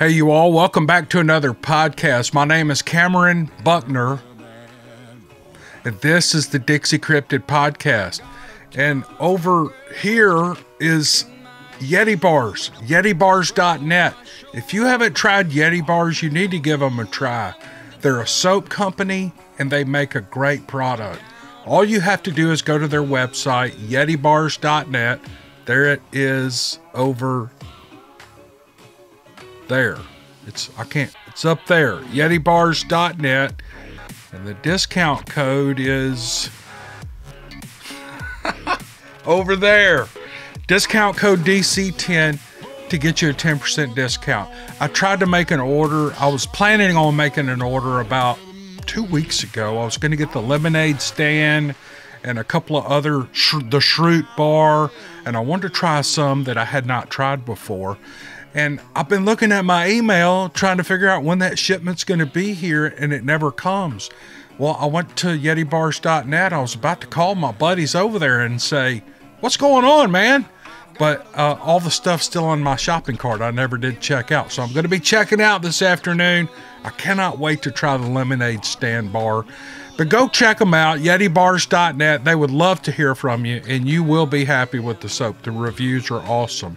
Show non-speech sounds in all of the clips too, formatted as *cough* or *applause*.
Hey, you all, welcome back to another podcast. My name is Cameron Buckner, and this is the Dixie Cryptid Podcast. And over here is Yeti Bars, YetiBars.net. If you haven't tried Yeti Bars, you need to give them a try. They're a soap company and they make a great product. All you have to do is go to their website, YetiBars.net. There it is over there. It's I can't. It's up there. YetiBars.net, and the discount code is *laughs* over there. Discount code DC10 to get you a 10% discount. I tried to make an order. I was planning on making an order about two weeks ago. I was going to get the lemonade stand and a couple of other the Shroot bar, and I wanted to try some that I had not tried before. And I've been looking at my email trying to figure out when that shipment's going to be here, and it never comes. Well, I went to YetiBars.net. I was about to call my buddies over there and say, What's going on, man? But uh, all the stuff's still on my shopping cart. I never did check out. So I'm going to be checking out this afternoon. I cannot wait to try the lemonade stand bar. But go check them out, YetiBars.net. They would love to hear from you, and you will be happy with the soap. The reviews are awesome.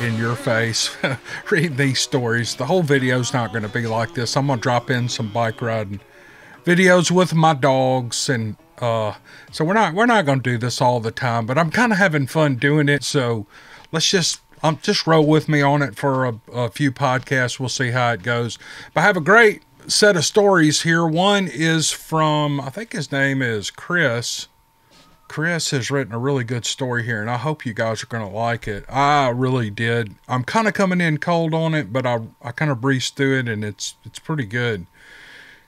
in your face *laughs* reading these stories. The whole video's not going to be like this. I'm going to drop in some bike riding videos with my dogs and uh, so we're not we're not going to do this all the time, but I'm kind of having fun doing it. So let's just um, just roll with me on it for a, a few podcasts. We'll see how it goes. But have a great set of stories here. One is from I think his name is Chris Chris has written a really good story here, and I hope you guys are going to like it. I really did. I'm kind of coming in cold on it, but I, I kind of breezed through it, and it's it's pretty good.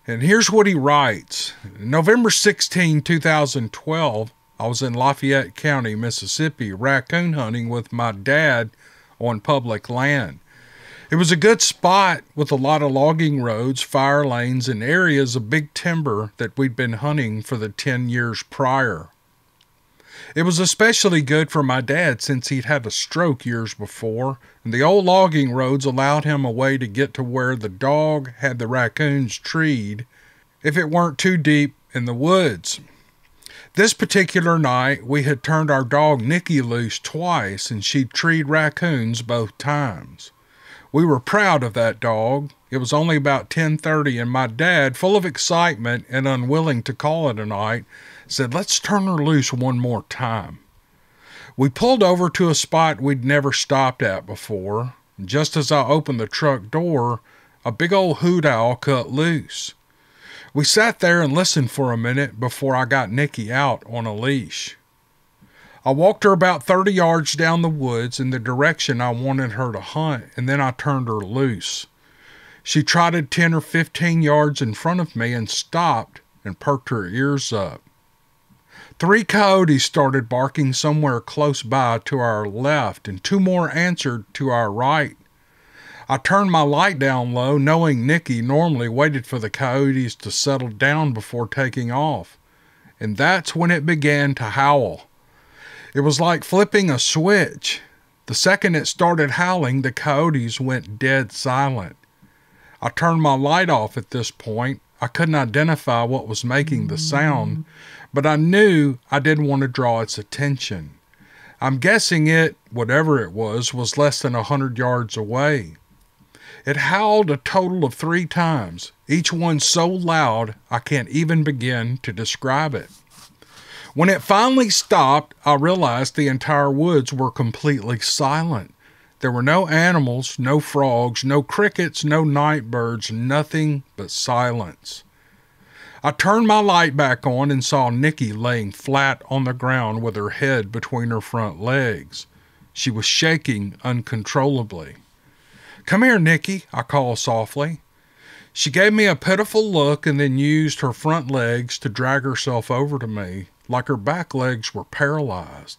And here's what he writes November 16, 2012, I was in Lafayette County, Mississippi, raccoon hunting with my dad on public land. It was a good spot with a lot of logging roads, fire lanes, and areas of big timber that we'd been hunting for the 10 years prior. It was especially good for my dad since he'd had a stroke years before, and the old logging roads allowed him a way to get to where the dog had the raccoons treed if it weren't too deep in the woods. This particular night, we had turned our dog Nicky loose twice, and she would treed raccoons both times. We were proud of that dog. It was only about 10:30 and my dad, full of excitement and unwilling to call it a night, said, "Let's turn her loose one more time." We pulled over to a spot we'd never stopped at before. Just as I opened the truck door, a big old hoot owl cut loose. We sat there and listened for a minute before I got Nicky out on a leash. I walked her about 30 yards down the woods in the direction I wanted her to hunt, and then I turned her loose. She trotted 10 or 15 yards in front of me and stopped and perked her ears up. Three coyotes started barking somewhere close by to our left, and two more answered to our right. I turned my light down low, knowing Nicky normally waited for the coyotes to settle down before taking off. And that's when it began to howl. It was like flipping a switch. The second it started howling, the coyotes went dead silent. I turned my light off at this point. I couldn't identify what was making the sound, but I knew I didn't want to draw its attention. I'm guessing it, whatever it was, was less than a hundred yards away. It howled a total of three times, each one so loud I can't even begin to describe it. When it finally stopped, I realized the entire woods were completely silent. There were no animals, no frogs, no crickets, no night birds, nothing but silence. I turned my light back on and saw Nikki laying flat on the ground with her head between her front legs. She was shaking uncontrollably. Come here, Nikki, I called softly. She gave me a pitiful look and then used her front legs to drag herself over to me like her back legs were paralyzed.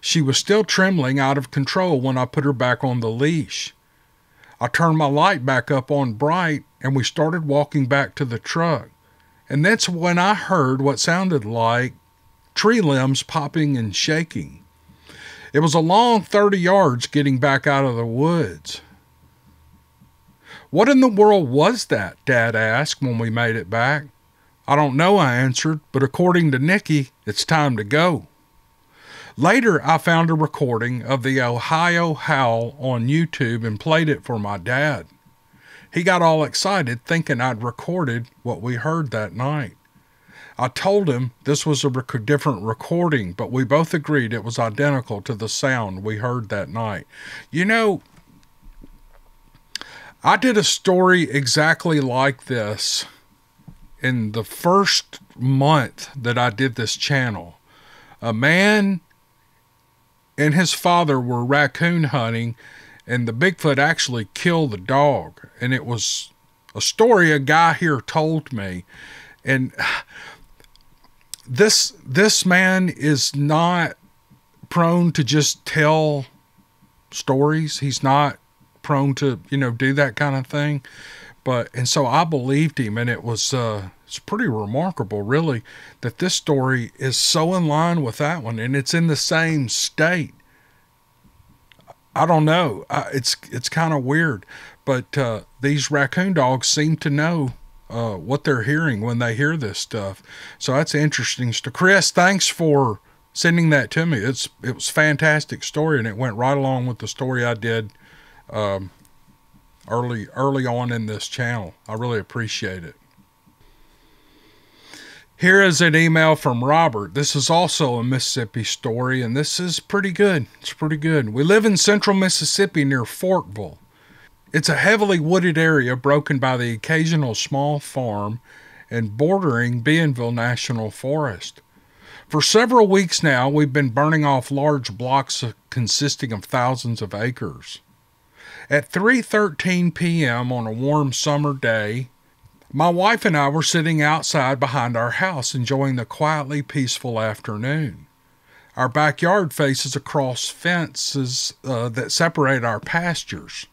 She was still trembling out of control when I put her back on the leash. I turned my light back up on bright and we started walking back to the truck. And that's when I heard what sounded like tree limbs popping and shaking. It was a long 30 yards getting back out of the woods. What in the world was that? Dad asked when we made it back. I don't know, I answered, but according to Nicky, it's time to go. Later, I found a recording of the Ohio Howl on YouTube and played it for my dad. He got all excited thinking I'd recorded what we heard that night. I told him this was a rec different recording, but we both agreed it was identical to the sound we heard that night. You know, I did a story exactly like this in the first month that I did this channel, a man and his father were raccoon hunting, and the Bigfoot actually killed the dog. And it was a story a guy here told me. And this this man is not prone to just tell stories. He's not prone to, you know, do that kind of thing. But and so I believed him and it was uh it's pretty remarkable, really, that this story is so in line with that one, and it's in the same state. I don't know. I, it's it's kind of weird, but uh, these raccoon dogs seem to know uh, what they're hearing when they hear this stuff. So that's interesting. So Chris, thanks for sending that to me. It's it was fantastic story, and it went right along with the story I did um, early early on in this channel. I really appreciate it. Here is an email from Robert. This is also a Mississippi story, and this is pretty good. It's pretty good. We live in central Mississippi near Forkville. It's a heavily wooded area broken by the occasional small farm and bordering Bienville National Forest. For several weeks now, we've been burning off large blocks consisting of thousands of acres. At 3:13 p.m. on a warm summer day, my wife and I were sitting outside behind our house enjoying the quietly peaceful afternoon. Our backyard faces across fences uh, that separate our pastures.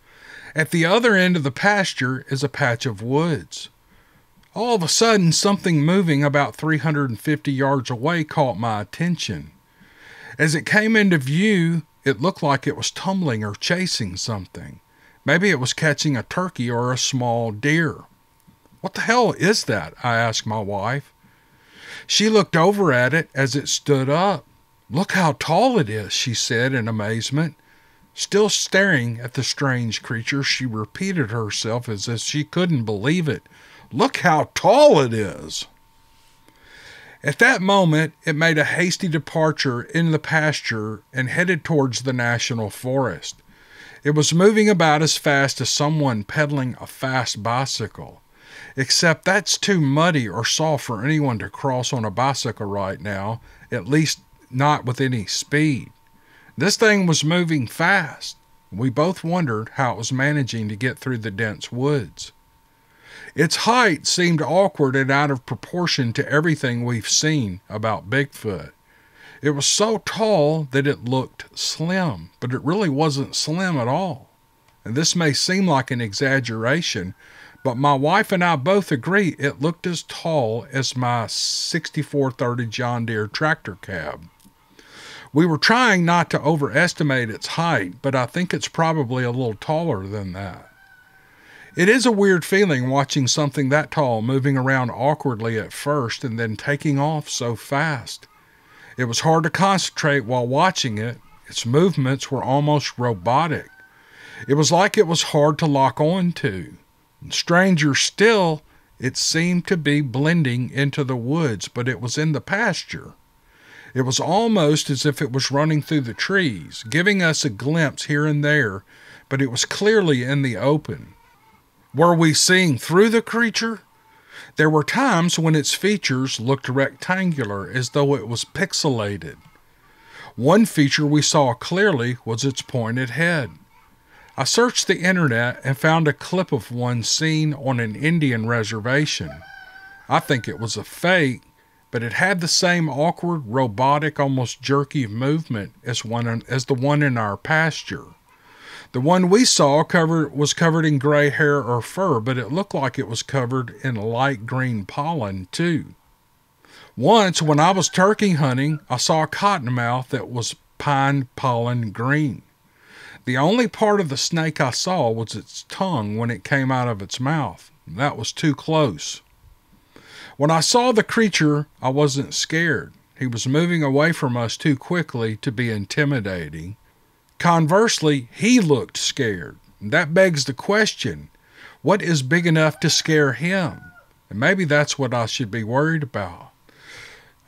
At the other end of the pasture is a patch of woods. All of a sudden, something moving about 350 yards away caught my attention. As it came into view, it looked like it was tumbling or chasing something. Maybe it was catching a turkey or a small deer. What the hell is that? I asked my wife. She looked over at it as it stood up. Look how tall it is, she said in amazement. Still staring at the strange creature, she repeated herself as if she couldn't believe it. Look how tall it is! At that moment, it made a hasty departure in the pasture and headed towards the national forest. It was moving about as fast as someone pedaling a fast bicycle except that's too muddy or soft for anyone to cross on a bicycle right now, at least not with any speed. This thing was moving fast. We both wondered how it was managing to get through the dense woods. Its height seemed awkward and out of proportion to everything we've seen about Bigfoot. It was so tall that it looked slim, but it really wasn't slim at all. And this may seem like an exaggeration, but my wife and I both agree it looked as tall as my 6430 John Deere tractor cab. We were trying not to overestimate its height, but I think it's probably a little taller than that. It is a weird feeling watching something that tall moving around awkwardly at first and then taking off so fast. It was hard to concentrate while watching it. Its movements were almost robotic. It was like it was hard to lock on to. Stranger still, it seemed to be blending into the woods, but it was in the pasture. It was almost as if it was running through the trees, giving us a glimpse here and there, but it was clearly in the open. Were we seeing through the creature? There were times when its features looked rectangular as though it was pixelated. One feature we saw clearly was its pointed head. I searched the internet and found a clip of one seen on an Indian reservation. I think it was a fake, but it had the same awkward, robotic, almost jerky movement as one as the one in our pasture. The one we saw covered was covered in gray hair or fur, but it looked like it was covered in light green pollen too. Once, when I was turkey hunting, I saw a cottonmouth that was pine pollen green. The only part of the snake I saw was its tongue when it came out of its mouth. That was too close. When I saw the creature, I wasn't scared. He was moving away from us too quickly to be intimidating. Conversely, he looked scared. That begs the question what is big enough to scare him? And maybe that's what I should be worried about.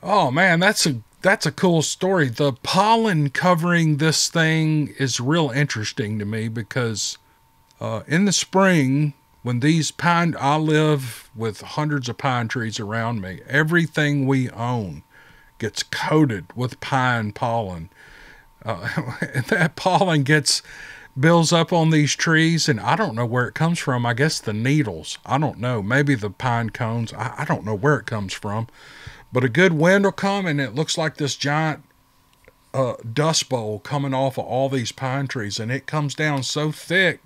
Oh man, that's a that's a cool story. The pollen covering this thing is real interesting to me because uh, in the spring, when these pine, I live with hundreds of pine trees around me. Everything we own gets coated with pine pollen. Uh, *laughs* that pollen gets builds up on these trees, and I don't know where it comes from. I guess the needles. I don't know. Maybe the pine cones. I, I don't know where it comes from but a good wind will come, and it looks like this giant uh, dust bowl coming off of all these pine trees, and it comes down so thick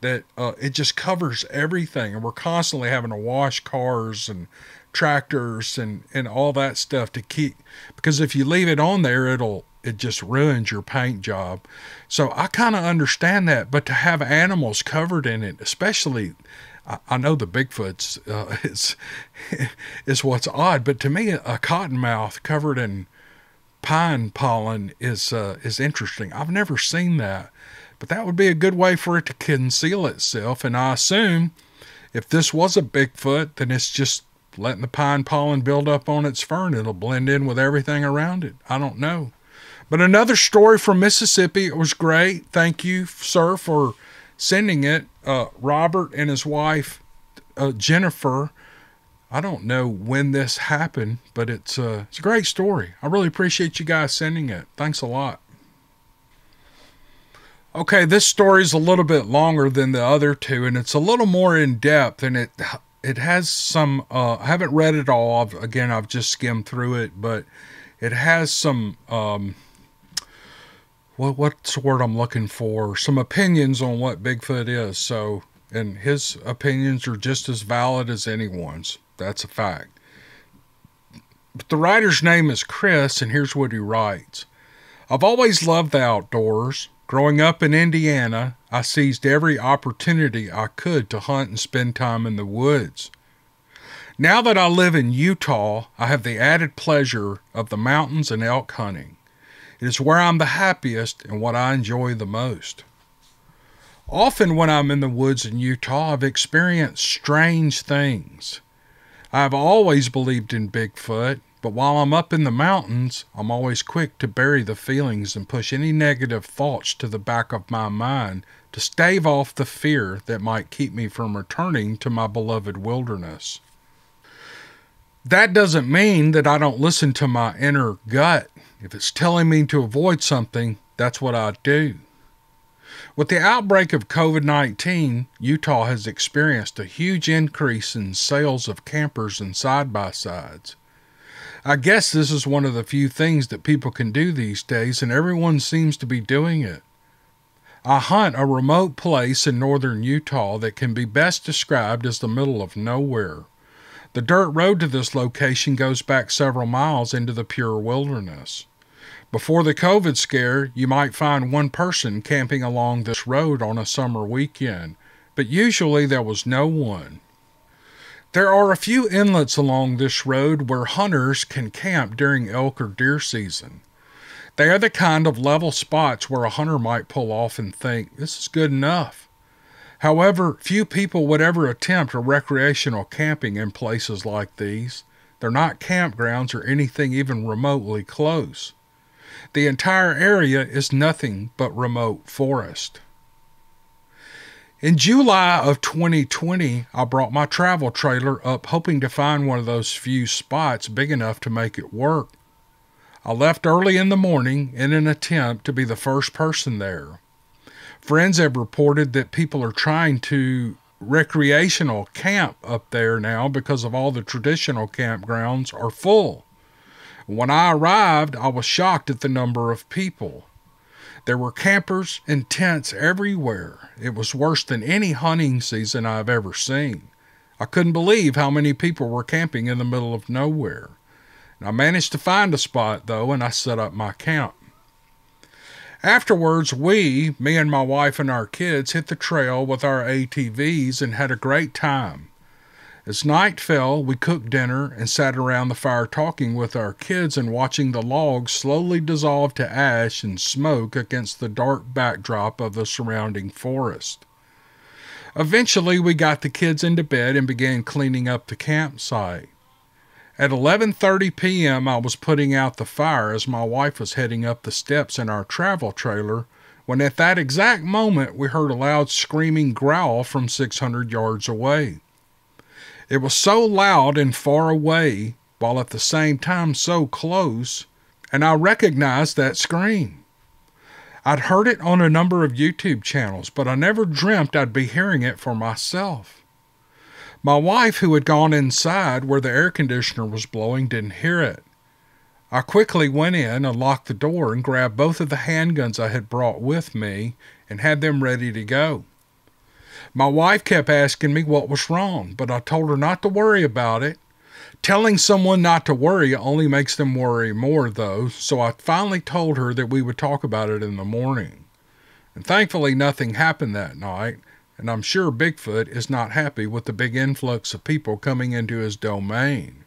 that uh, it just covers everything. And we're constantly having to wash cars and tractors and and all that stuff to keep because if you leave it on there, it'll it just ruins your paint job. So I kind of understand that, but to have animals covered in it, especially I, know the Bigfoots uh, *laughs* is is what's odd, but to me, a cottonmouth covered in pine pollen is uh, is interesting. I've never seen that, but that would be a good way for it to conceal itself. And I assume if this was a Bigfoot, then it's just letting the pine pollen build up on its fern. It'll blend in with everything around it. I don't know. But another story from Mississippi. It was great. Thank you, sir, for sending it uh, Robert and his wife uh, Jennifer. I don't know when this happened, but it's a uh, it's a great story. I really appreciate you guys sending it. Thanks a lot. Okay, this story is a little bit longer than the other two, and it's a little more in depth, and it it has some. Uh, I haven't read it all. I've, again, I've just skimmed through it, but it has some. Um, what what's the word I'm looking for? Some opinions on what Bigfoot is. So, and his opinions are just as valid as anyone's. That's a fact. But the writer's name is Chris, and here's what he writes I've always loved the outdoors. Growing up in Indiana, I seized every opportunity I could to hunt and spend time in the woods. Now that I live in Utah, I have the added pleasure of the mountains and elk hunting. It is where I'm the happiest and what I enjoy the most. Often, when I'm in the woods in Utah, I've experienced strange things. I've always believed in Bigfoot, but while I'm up in the mountains, I'm always quick to bury the feelings and push any negative thoughts to the back of my mind to stave off the fear that might keep me from returning to my beloved wilderness. That doesn't mean that I don't listen to my inner gut if it's telling me to avoid something, that's what I do. With the outbreak of COVID 19, Utah has experienced a huge increase in sales of campers and side by sides. I guess this is one of the few things that people can do these days, and everyone seems to be doing it. I hunt a remote place in northern Utah that can be best described as the middle of nowhere. The dirt road to this location goes back several miles into the pure wilderness. Before the COVID scare, you might find one person camping along this road on a summer weekend, but usually there was no one. There are a few inlets along this road where hunters can camp during elk or deer season. They are the kind of level spots where a hunter might pull off and think, this is good enough. However, few people would ever attempt a recreational camping in places like these. They're not campgrounds or anything even remotely close. The entire area is nothing but remote forest. In July of 2020, I brought my travel trailer up hoping to find one of those few spots big enough to make it work. I left early in the morning in an attempt to be the first person there friends have reported that people are trying to recreational camp up there now because of all the traditional campgrounds are full. When I arrived, I was shocked at the number of people. There were campers and tents everywhere. It was worse than any hunting season I've ever seen. I couldn't believe how many people were camping in the middle of nowhere. And I managed to find a spot, though, and I set up my camp. Afterwards, we, me and my wife and our kids, hit the trail with our ATVs and had a great time. As night fell, we cooked dinner and sat around the fire talking with our kids and watching the logs slowly dissolve to ash and smoke against the dark backdrop of the surrounding forest. Eventually, we got the kids into bed and began cleaning up the campsite. At 11:30 p.m., I was putting out the fire as my wife was heading up the steps in our travel trailer when at that exact moment we heard a loud screaming growl from 600 yards away. It was so loud and far away, while at the same time so close, and I recognized that scream. I'd heard it on a number of YouTube channels, but I never dreamt I'd be hearing it for myself. My wife, who had gone inside where the air conditioner was blowing, didn't hear it. I quickly went in, and locked the door, and grabbed both of the handguns I had brought with me and had them ready to go. My wife kept asking me what was wrong, but I told her not to worry about it. Telling someone not to worry only makes them worry more, though, so I finally told her that we would talk about it in the morning. And thankfully, nothing happened that night, and I'm sure Bigfoot is not happy with the big influx of people coming into his domain.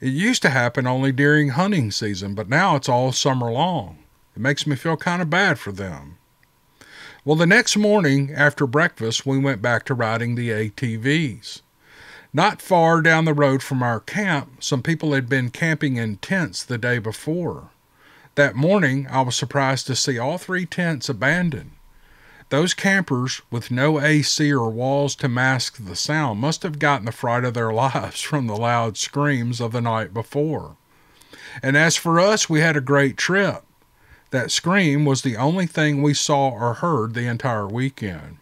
It used to happen only during hunting season, but now it's all summer long. It makes me feel kind of bad for them. Well, the next morning after breakfast, we went back to riding the ATVs. Not far down the road from our camp, some people had been camping in tents the day before. That morning, I was surprised to see all three tents abandoned. Those campers with no AC or walls to mask the sound must have gotten the fright of their *laughs* lives from the loud screams of the night before. And as for us, we had a great trip. That scream was the only thing we saw or heard the entire weekend.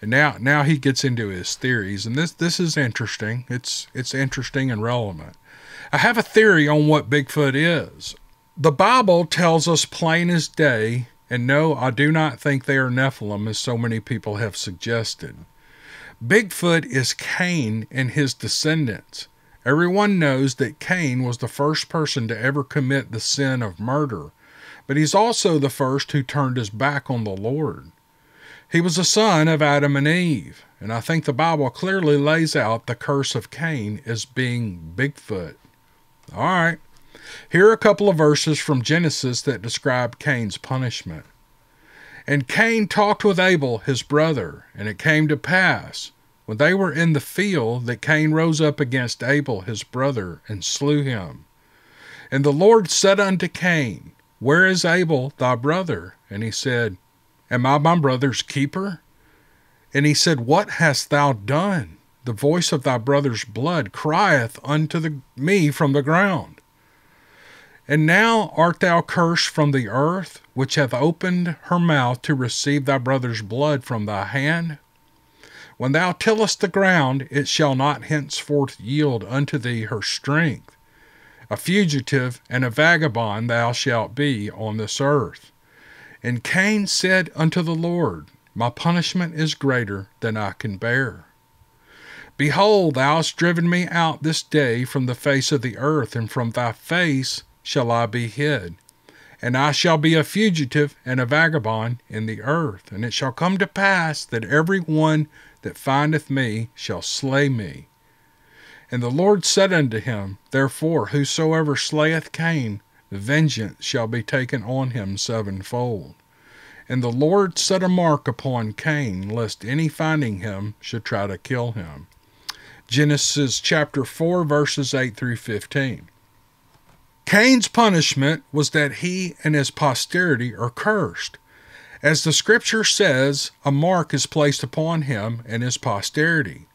And now now he gets into his theories and this this is interesting. It's it's interesting and relevant. I have a theory on what Bigfoot is. The Bible tells us plain as day and no, I do not think they are Nephilim, as so many people have suggested. Bigfoot is Cain and his descendants. Everyone knows that Cain was the first person to ever commit the sin of murder, but he's also the first who turned his back on the Lord. He was a son of Adam and Eve, and I think the Bible clearly lays out the curse of Cain as being Bigfoot. All right, here are a couple of verses from Genesis that describe Cain's punishment. And Cain talked with Abel, his brother, and it came to pass, when they were in the field, that Cain rose up against Abel, his brother, and slew him. And the Lord said unto Cain, Where is Abel, thy brother? And he said, Am I my brother's keeper? And he said, What hast thou done? The voice of thy brother's blood crieth unto the, me from the ground. And now art thou cursed from the earth, which hath opened her mouth to receive thy brother's blood from thy hand? When thou tillest the ground, it shall not henceforth yield unto thee her strength. A fugitive and a vagabond thou shalt be on this earth. And Cain said unto the Lord, My punishment is greater than I can bear. Behold, thou hast driven me out this day from the face of the earth, and from thy face shall I be hid. And I shall be a fugitive and a vagabond in the earth. And it shall come to pass that every one that findeth me shall slay me. And the Lord said unto him, Therefore, whosoever slayeth Cain, vengeance shall be taken on him sevenfold. And the Lord set a mark upon Cain, lest any finding him should try to kill him. Genesis chapter 4, verses 8 through 15. Cain's punishment was that he and his posterity are cursed. As the scripture says, a mark is placed upon him and his posterity.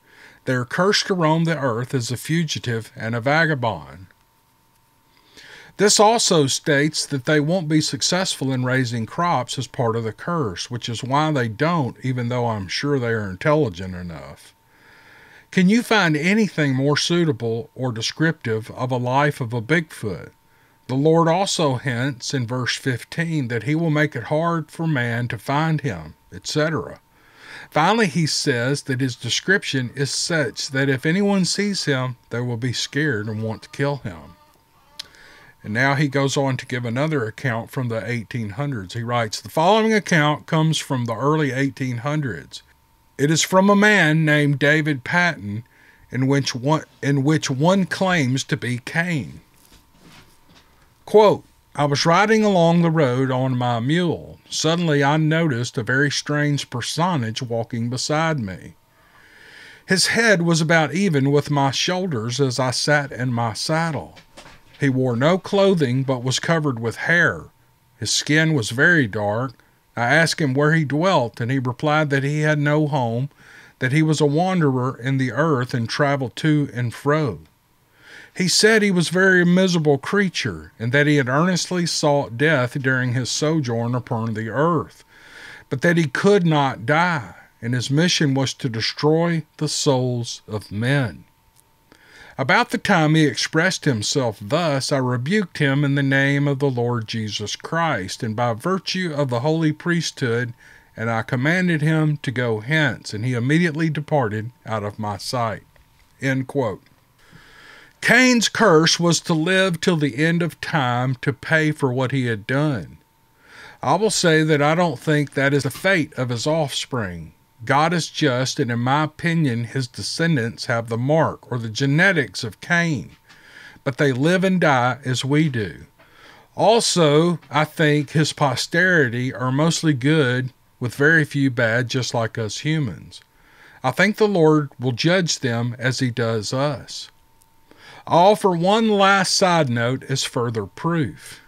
They are cursed to roam the earth as a fugitive and a vagabond. This also states that they won't be successful in raising crops as part of the curse, which is why they don't, even though I'm sure they are intelligent enough. Can you find anything more suitable or descriptive of a life of a Bigfoot? The Lord also hints in verse 15 that he will make it hard for man to find him, etc. Finally, he says that his description is such that if anyone sees him, they will be scared and want to kill him. And now he goes on to give another account from the 1800s. He writes The following account comes from the early 1800s. It is from a man named David Patton, in which one, in which one claims to be Cain. Quote, I was riding along the road on my mule. Suddenly I noticed a very strange personage walking beside me. His head was about even with my shoulders as I sat in my saddle. He wore no clothing but was covered with hair. His skin was very dark. I asked him where he dwelt, and he replied that he had no home, that he was a wanderer in the earth and traveled to and fro. He said he was very miserable creature, and that he had earnestly sought death during his sojourn upon the earth, but that he could not die, and his mission was to destroy the souls of men. About the time he expressed himself thus, I rebuked him in the name of the Lord Jesus Christ, and by virtue of the holy priesthood, and I commanded him to go hence, and he immediately departed out of my sight. Cain's curse was to live till the end of time to pay for what he had done. I will say that I don't think that is the fate of his offspring. God is just, and in my opinion, his descendants have the mark or the genetics of Cain, but they live and die as we do. Also, I think his posterity are mostly good with very few bad, just like us humans. I think the Lord will judge them as he does us all for one last side note as further proof.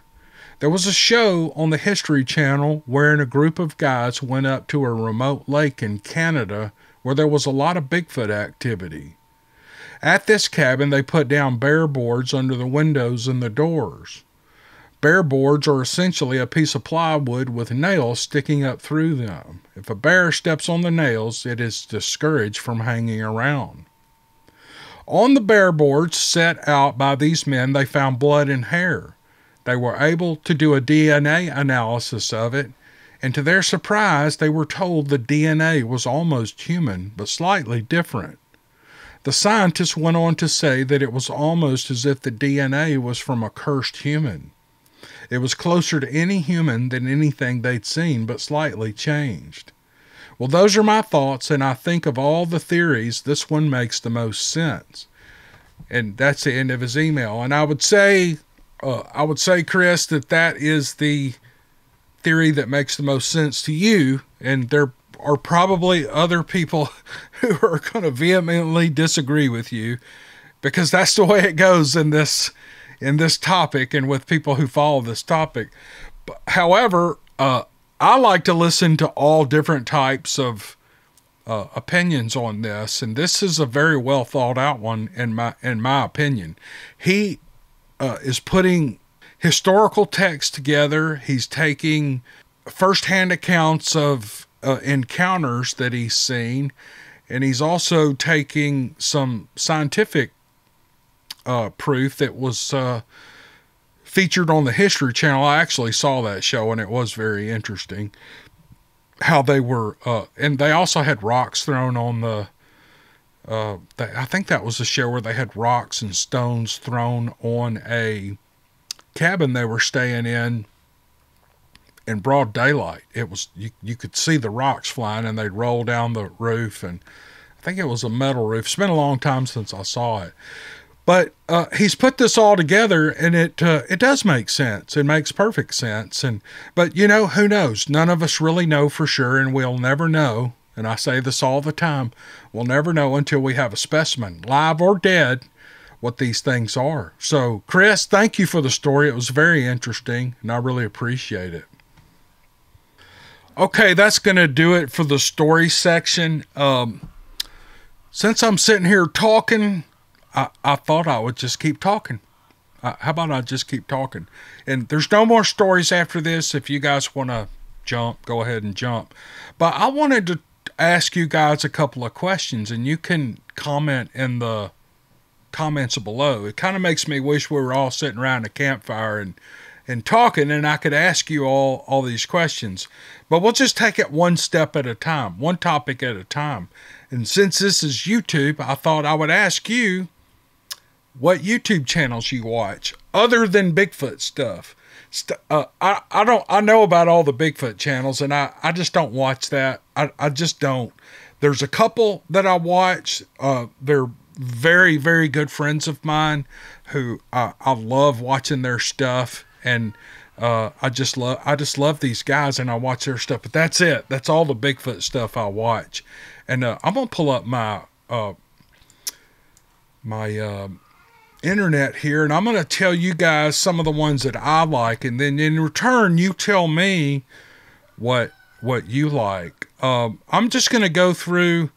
There was a show on the History Channel wherein a group of guys went up to a remote lake in Canada where there was a lot of Bigfoot activity. At this cabin, they put down bare boards under the windows and the doors. Bear boards are essentially a piece of plywood with nails sticking up through them. If a bear steps on the nails, it is discouraged from hanging around. On the bear boards set out by these men, they found blood and hair. They were able to do a DNA analysis of it, and to their surprise, they were told the DNA was almost human, but slightly different. The scientists went on to say that it was almost as if the DNA was from a cursed human. It was closer to any human than anything they'd seen, but slightly changed. Well, those are my thoughts, and I think of all the theories, this one makes the most sense. And that's the end of his email. And I would say, uh, I would say, Chris, that that is the theory that makes the most sense to you. And there are probably other people *laughs* who are going to vehemently disagree with you, because that's the way it goes in this in this topic and with people who follow this topic. However, uh, I like to listen to all different types of uh, opinions on this, and this is a very well thought out one in my in my opinion. He uh, is putting historical texts together. He's taking firsthand accounts of uh, encounters that he's seen, and he's also taking some scientific uh, proof that was uh, featured on the History Channel. I actually saw that show and it was very interesting how they were, uh, and they also had rocks thrown on the. Uh, I think that was the show where they had rocks and stones thrown on a cabin they were staying in in broad daylight. It was you, you could see the rocks flying and they'd roll down the roof and I think it was a metal roof. It's been a long time since I saw it. But uh, he's put this all together, and it uh, it does make sense. It makes perfect sense. And but you know who knows? None of us really know for sure, and we'll never know. And I say this all the time: we'll never know until we have a specimen, live or dead, what these things are. So, Chris, thank you for the story. It was very interesting, and I really appreciate it. Okay, that's going to do it for the story section. Um, since I'm sitting here talking, I, I thought I would just keep talking. Uh, how about I just keep talking? And there's no more stories after this. If you guys want to jump, go ahead and jump. But I wanted to ask you guys a couple of questions, and you can comment in the comments below. It kind of makes me wish we were all sitting around a campfire and and talking, and I could ask you all all these questions. But we'll just take it one step at a time, one topic at a time. And since this is YouTube, I thought I would ask you what YouTube channels you watch other than Bigfoot stuff. Uh, I, I don't I know about all the Bigfoot channels and I, I just don't watch that. I, I just don't. There's a couple that I watch. Uh, they're very very good friends of mine who I, I love watching their stuff and uh, I just love I just love these guys and I watch their stuff. But that's it. That's all the Bigfoot stuff I watch. And uh, I'm gonna pull up my uh, my um, internet here, and I'm going to tell you guys some of the ones that I like, and then in return, you tell me what what you like. Um, I'm just going to go through.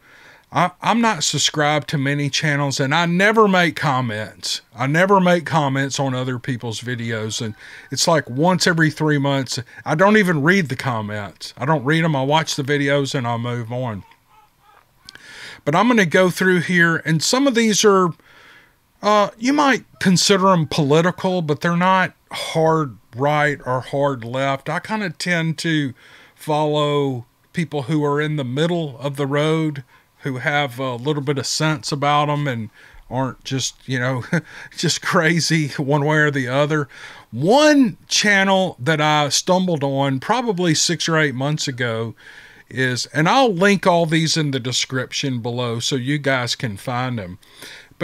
I, I'm not subscribed to many channels, and I never make comments. I never make comments on other people's videos, and it's like once every three months. I don't even read the comments. I don't read them. I watch the videos and I move on. But I'm going to go through here, and some of these are uh, you might consider them political, but they're not hard right or hard left. I kind of tend to follow people who are in the middle of the road, who have a little bit of sense about them and aren't just, you know, *laughs* just crazy *laughs* one way or the other. One channel that I stumbled on probably six or eight months ago is, and I'll link all these in the description below so you guys can find them.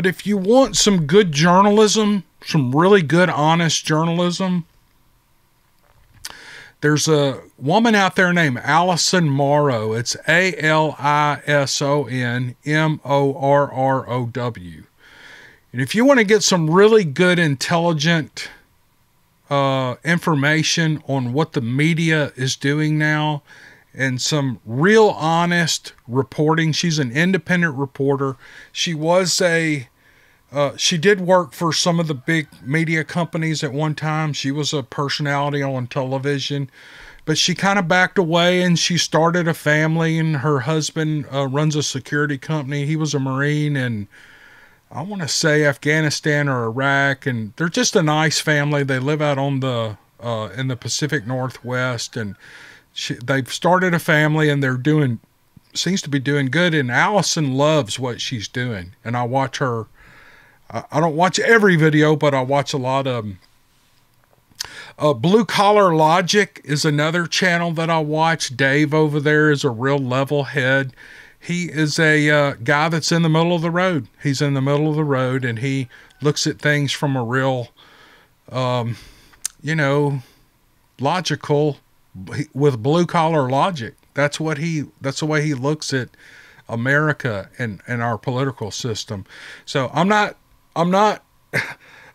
But if you want some good journalism, some really good, honest journalism, there's a woman out there named Allison Morrow. It's A L I S O N M O R R O W. And if you want to get some really good, intelligent uh, information on what the media is doing now and some real honest reporting, she's an independent reporter. She was a uh, she did work for some of the big media companies at one time. She was a personality on television, but she kind of backed away and she started a family. And her husband uh, runs a security company. He was a Marine and I want to say Afghanistan or Iraq. And they're just a nice family. They live out on the uh, in the Pacific Northwest, and she, they've started a family and they're doing seems to be doing good. And Allison loves what she's doing, and I watch her I, don't watch every video, but I watch a lot of them. Um, uh, Blue Collar Logic is another channel that I watch. Dave over there is a real level head. He is a uh, guy that's in the middle of the road. He's in the middle of the road and he looks at things from a real, um, you know, logical, with blue collar logic. That's what he, that's the way he looks at America and, and our political system. So I'm not I'm not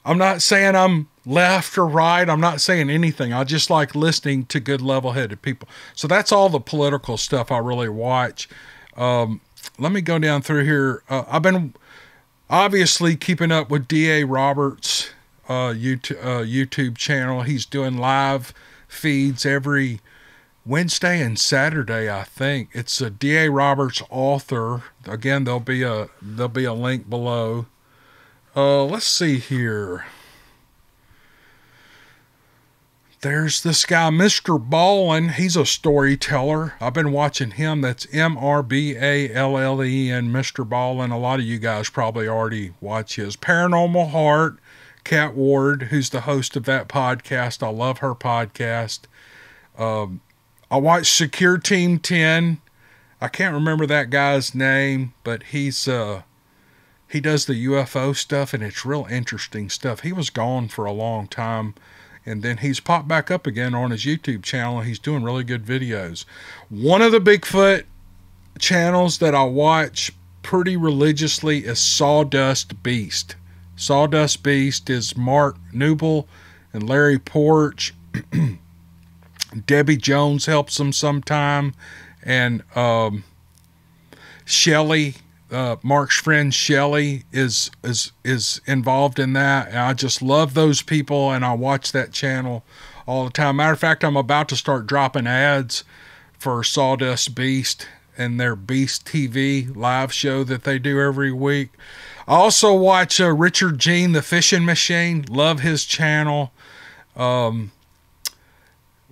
I'm not saying I'm left or right. I'm not saying anything. I just like listening to good level-headed people. So that's all the political stuff I really watch. Um, let me go down through here. Uh, I've been obviously keeping up with DA Roberts uh, YouTube, uh, YouTube channel. He's doing live feeds every Wednesday and Saturday, I think. It's a DA Roberts author. Again, there'll be a there'll be a link below. Uh, let's see here. There's this guy, Mr. Ballin. He's a storyteller. I've been watching him. That's M R B A Mr. Ballin. A lot of you guys probably already watch his Paranormal Heart. Cat Ward, who's the host of that podcast. I love her podcast. Um, I watched Secure Team 10. I can't remember that guy's name, but he's uh, he does the UFO stuff, and it's real interesting stuff. He was gone for a long time, and then he's popped back up again on his YouTube channel. He's doing really good videos. One of the Bigfoot channels that I watch pretty religiously is Sawdust Beast. Sawdust Beast is Mark Newble and Larry Porch. *clears throat* Debbie Jones helps them sometime, and um, Shelly uh, Mark's friend Shelly is is is involved in that. And I just love those people, and I watch that channel all the time. Matter of fact, I'm about to start dropping ads for Sawdust Beast and their Beast TV live show that they do every week. I also watch uh, Richard Jean, the Fishing Machine. Love his channel. Um,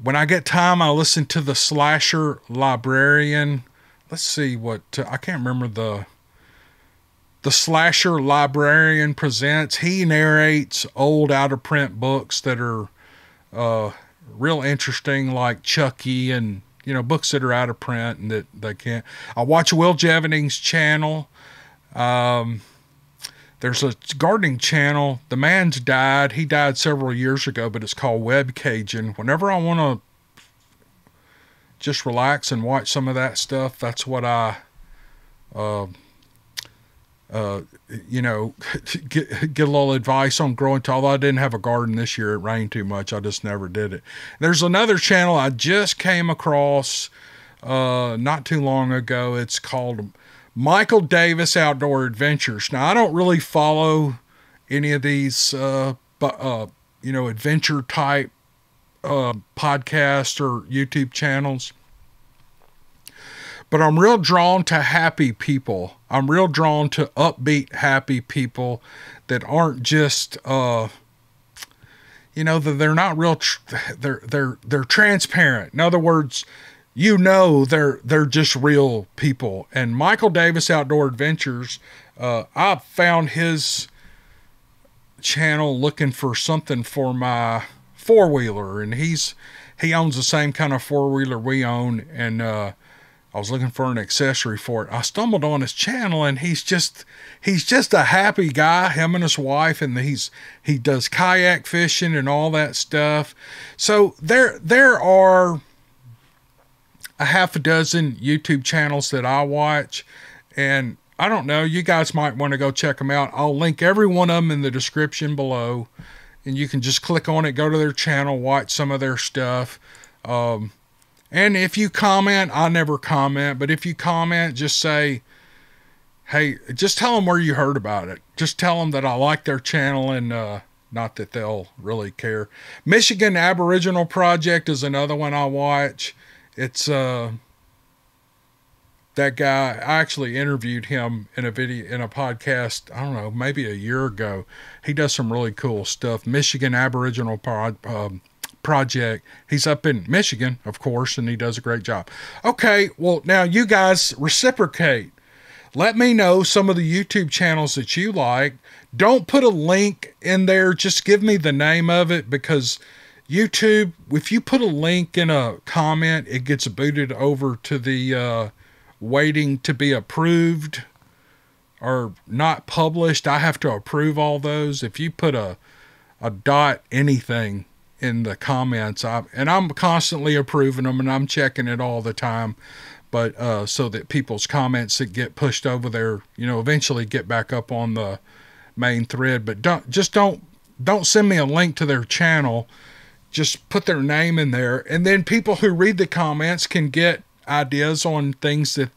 when I get time, I listen to the Slasher Librarian. Let's see what uh, I can't remember the the slasher librarian presents. He narrates old out of print books that are uh, real interesting, like Chucky and you know books that are out of print and that they can't. I watch Will Jevening's channel. Um, there's a gardening channel. The man's died. He died several years ago, but it's called Web Cajun. Whenever I want to just relax and watch some of that stuff, that's what I. Uh, uh, you know, *laughs* get, get a little advice on growing tall. Although I didn't have a garden this year. It rained too much. I just never did it. There's another channel I just came across uh, not too long ago. It's called Michael Davis Outdoor Adventures. Now, I don't really follow any of these, uh, uh you know, adventure type uh, podcasts or YouTube channels but I'm real drawn to happy people. I'm real drawn to upbeat, happy people that aren't just, uh, you know, they're not real. they're they're they're transparent. In other words, you know, they're they're just real people. And Michael Davis Outdoor Adventures, uh, I found his channel looking for something for my four wheeler, and he's he owns the same kind of four wheeler we own, and uh, I was looking for an accessory for it. I stumbled on his channel and he's just he's just a happy guy, him and his wife, and he's he does kayak fishing and all that stuff. So there there are a half a dozen YouTube channels that I watch and I don't know, you guys might want to go check them out. I'll link every one of them in the description below and you can just click on it, go to their channel, watch some of their stuff. Um, and if you comment, I never comment, but if you comment, just say, hey, just tell them where you heard about it. Just tell them that I like their channel and uh, not that they'll really care. Michigan Aboriginal Project is another one I watch. It's uh, that guy. I actually interviewed him in a video in a podcast. I don't know, maybe a year ago. He does some really cool stuff. Michigan Aboriginal Pro, um, project. He's up in Michigan, of course, and he does a great job. Okay, well, now you guys reciprocate. Let me know some of the YouTube channels that you like. Don't put a link in there, just give me the name of it because YouTube, if you put a link in a comment, it gets booted over to the uh, waiting to be approved or not published. I have to approve all those. If you put a a dot anything in the comments. I, and I'm constantly approving them and I'm checking it all the time. But uh, so that people's comments that get pushed over there, you know, eventually get back up on the main thread. But don't just don't don't send me a link to their channel. Just put their name in there, and then people who read the comments can get ideas on things that,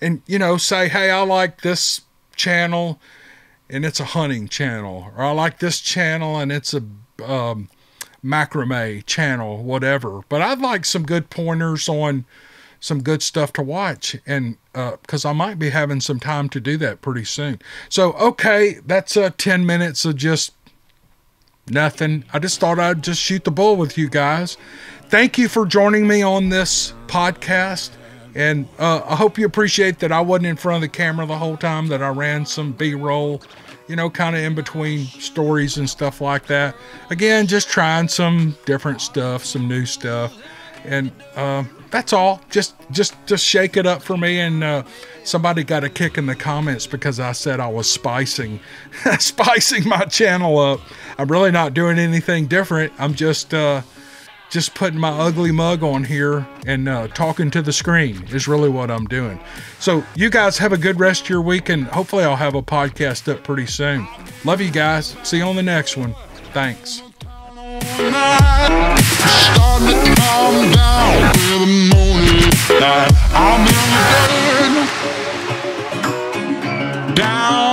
and you know, say, hey, I like this channel, and it's a hunting channel, or I like this channel, and it's a um, macrame channel, whatever. But I'd like some good pointers on some good stuff to watch and because uh, I might be having some time to do that pretty soon. So, okay, that's uh, 10 minutes of just nothing. I just thought I'd just shoot the bull with you guys. Thank you for joining me on this podcast. And uh, I hope you appreciate that I wasn't in front of the camera the whole time, that I ran some B roll you know, kind of in between stories and stuff like that. Again, just trying some different stuff, some new stuff, and uh, that's all. Just just just shake it up for me. And uh, somebody got a kick in the comments because I said I was spicing *laughs* spicing my channel up. I'm really not doing anything different. I'm just uh, just putting my ugly mug on here and uh, talking to the screen is really what I'm doing. So, you guys have a good rest of your week, and hopefully, I'll have a podcast up pretty soon. Love you guys. See you on the next one. Thanks. Down.